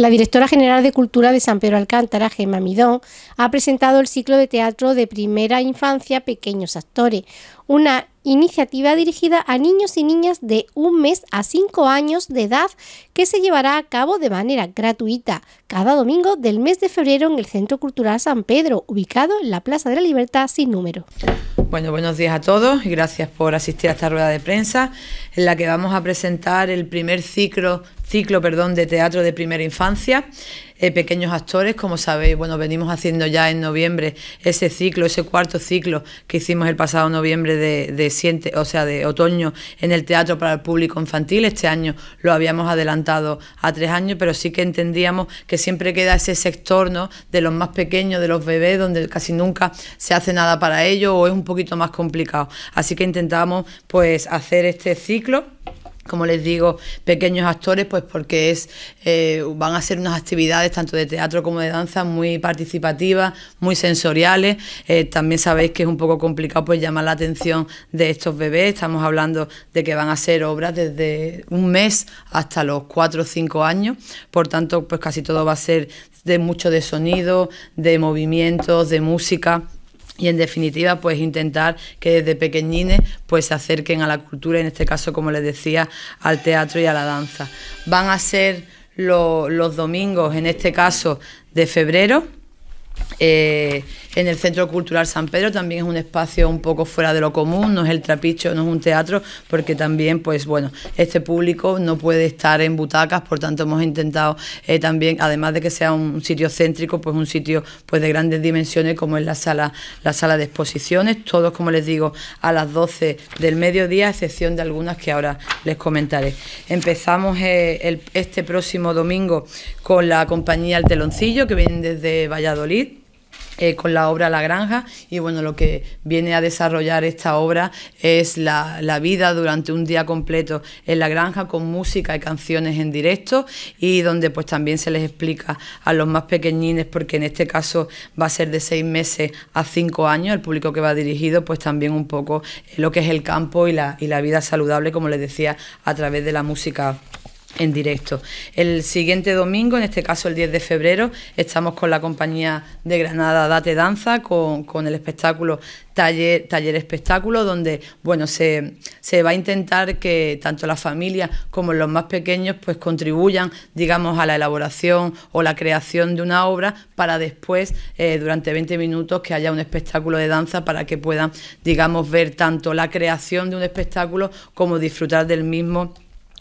La directora general de Cultura de San Pedro Alcántara, Gemma Midón, ha presentado el ciclo de teatro de primera infancia Pequeños Actores, una iniciativa dirigida a niños y niñas de un mes a cinco años de edad que se llevará a cabo de manera gratuita cada domingo del mes de febrero en el Centro Cultural San Pedro, ubicado en la Plaza de la Libertad sin número. Bueno, buenos días a todos y gracias por asistir a esta rueda de prensa en la que vamos a presentar el primer ciclo ciclo perdón, de teatro de primera infancia, eh, pequeños actores, como sabéis, bueno, venimos haciendo ya en noviembre ese ciclo, ese cuarto ciclo que hicimos el pasado noviembre de, de o sea, de otoño en el teatro para el público infantil. Este año lo habíamos adelantado a tres años, pero sí que entendíamos que siempre queda ese sector ¿no? de los más pequeños, de los bebés, donde casi nunca se hace nada para ellos o es un poquito más complicado. Así que intentamos pues hacer este ciclo como les digo, pequeños actores, pues porque es, eh, van a ser unas actividades tanto de teatro como de danza muy participativas, muy sensoriales. Eh, también sabéis que es un poco complicado pues llamar la atención de estos bebés. Estamos hablando de que van a ser obras desde un mes hasta los cuatro o cinco años. Por tanto, pues casi todo va a ser de mucho de sonido, de movimientos, de música y en definitiva pues intentar que desde pequeñines pues se acerquen a la cultura en este caso como les decía al teatro y a la danza van a ser los domingos en este caso de febrero eh, en el Centro Cultural San Pedro también es un espacio un poco fuera de lo común, no es el trapicho, no es un teatro, porque también, pues bueno, este público no puede estar en butacas, por tanto hemos intentado eh, también, además de que sea un sitio céntrico, pues un sitio pues de grandes dimensiones como es la sala, la sala de exposiciones, todos, como les digo, a las 12 del mediodía, a excepción de algunas que ahora les comentaré. Empezamos eh, este próximo domingo con la compañía El Teloncillo, que viene desde Valladolid eh, con la obra La Granja y bueno, lo que viene a desarrollar esta obra es la, vida durante un día completo en la granja con música y canciones en directo y donde pues también se les explica a los más pequeñines porque en este caso va a ser de seis meses a cinco años el público que va dirigido pues también un poco lo que es el campo y la, y la vida saludable como les decía a través de la música en directo. El siguiente domingo, en este caso el 10 de febrero, estamos con la compañía de Granada Date Danza, con, el espectáculo Taller, taller Espectáculo, donde bueno, se, va a intentar que tanto las familias como los más pequeños pues contribuyan, digamos, a la elaboración o la creación de una obra para después, eh, durante 20 minutos, que haya un espectáculo de danza para que puedan, digamos, ver tanto la creación de un espectáculo como disfrutar del mismo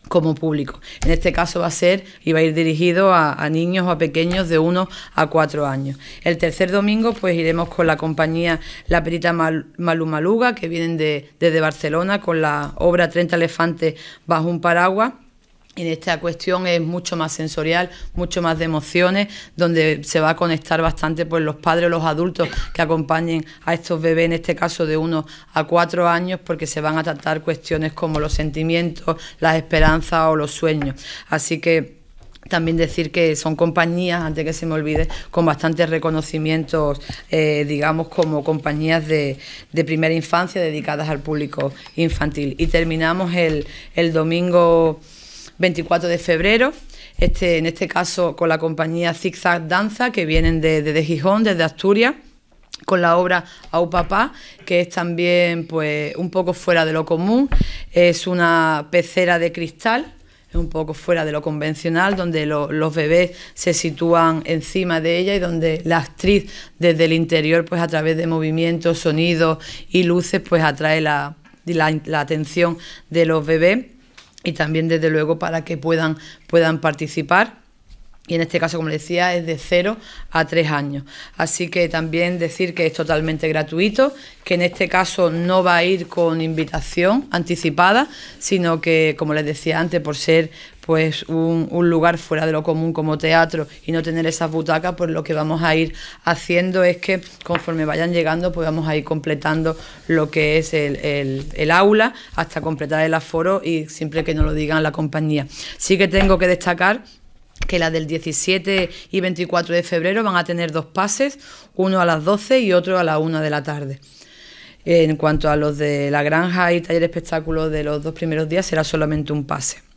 como público. En este caso va a ser y va a ir dirigido a, niños o a pequeños de 1 a 4 años. El tercer domingo pues iremos con la compañía La Perita Malumaluga que vienen de, desde Barcelona con la obra 30 elefantes bajo un paraguas en esta cuestión es mucho más sensorial, mucho más de emociones, donde se va a conectar bastante pues, los padres, los adultos que acompañen a estos bebés, en este caso de uno a cuatro años, porque se van a tratar cuestiones como los sentimientos, las esperanzas o los sueños. Así que también decir que son compañías, antes que se me olvide, con bastantes reconocimientos, eh, digamos, como compañías de, primera infancia dedicadas al público infantil. Y terminamos el, el domingo. 24 de febrero, este, en este caso con la compañía Zigzag Danza, que vienen desde de, Gijón, desde Asturias con la obra Au Papá, que es también pues un poco fuera de lo común, es una pecera de cristal, es un poco fuera de lo convencional, donde los bebés se sitúan encima de ella y donde la actriz desde el interior, pues a través de movimientos, sonidos y luces, pues atrae la atención de los bebés y también desde luego para que puedan, puedan participar y en este caso, como les decía, es de 0 a 3 años. Así que también decir que es totalmente gratuito, que en este caso no va a ir con invitación anticipada, sino que, como les decía antes, por ser pues un, lugar fuera de lo común como teatro y no tener esas butacas, pues lo que vamos a ir haciendo es que conforme vayan llegando, pues vamos a ir completando lo que es el, el aula hasta completar el aforo y siempre que nos lo digan la compañía. Sí que tengo que destacar que las del 17 y 24 de febrero van a tener dos pases, uno a las 12 y otro a la 1 de la tarde. En cuanto a los de la granja y taller espectáculo de los dos primeros días, será solamente un pase.